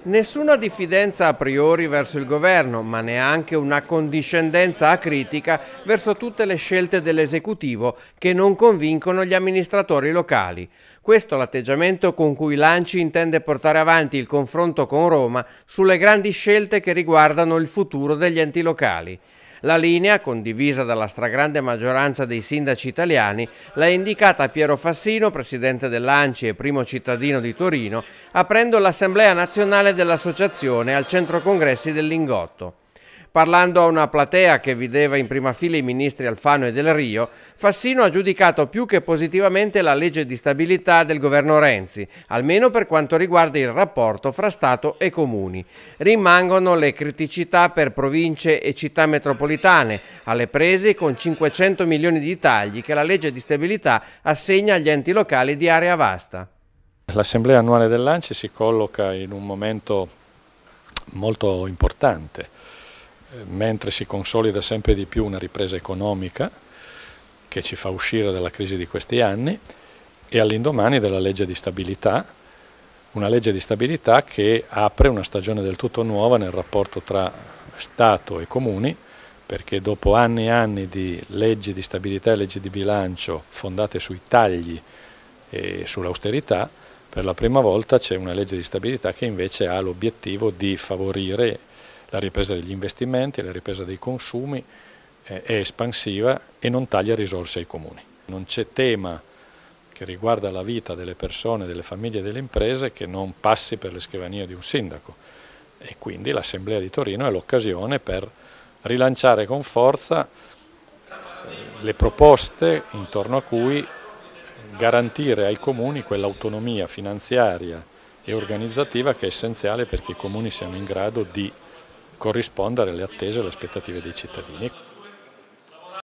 Nessuna diffidenza a priori verso il governo, ma neanche una condiscendenza a critica verso tutte le scelte dell'esecutivo che non convincono gli amministratori locali. Questo l'atteggiamento con cui Lanci intende portare avanti il confronto con Roma sulle grandi scelte che riguardano il futuro degli enti locali. La linea, condivisa dalla stragrande maggioranza dei sindaci italiani, l'ha indicata Piero Fassino, presidente dell'ANCI e primo cittadino di Torino, aprendo l'Assemblea Nazionale dell'Associazione al Centro Congressi del Lingotto. Parlando a una platea che vedeva in prima fila i ministri Alfano e Del Rio, Fassino ha giudicato più che positivamente la legge di stabilità del governo Renzi, almeno per quanto riguarda il rapporto fra Stato e comuni. Rimangono le criticità per province e città metropolitane, alle prese con 500 milioni di tagli che la legge di stabilità assegna agli enti locali di area vasta. L'assemblea annuale dell'ANCI si colloca in un momento molto importante mentre si consolida sempre di più una ripresa economica che ci fa uscire dalla crisi di questi anni e all'indomani della legge di stabilità, una legge di stabilità che apre una stagione del tutto nuova nel rapporto tra Stato e comuni, perché dopo anni e anni di leggi di stabilità e leggi di bilancio fondate sui tagli e sull'austerità, per la prima volta c'è una legge di stabilità che invece ha l'obiettivo di favorire la ripresa degli investimenti, la ripresa dei consumi eh, è espansiva e non taglia risorse ai comuni. Non c'è tema che riguarda la vita delle persone, delle famiglie e delle imprese che non passi per le scrivanie di un sindaco e quindi l'Assemblea di Torino è l'occasione per rilanciare con forza eh, le proposte intorno a cui garantire ai comuni quell'autonomia finanziaria e organizzativa che è essenziale perché i comuni siano in grado di corrispondere alle attese e alle aspettative dei cittadini.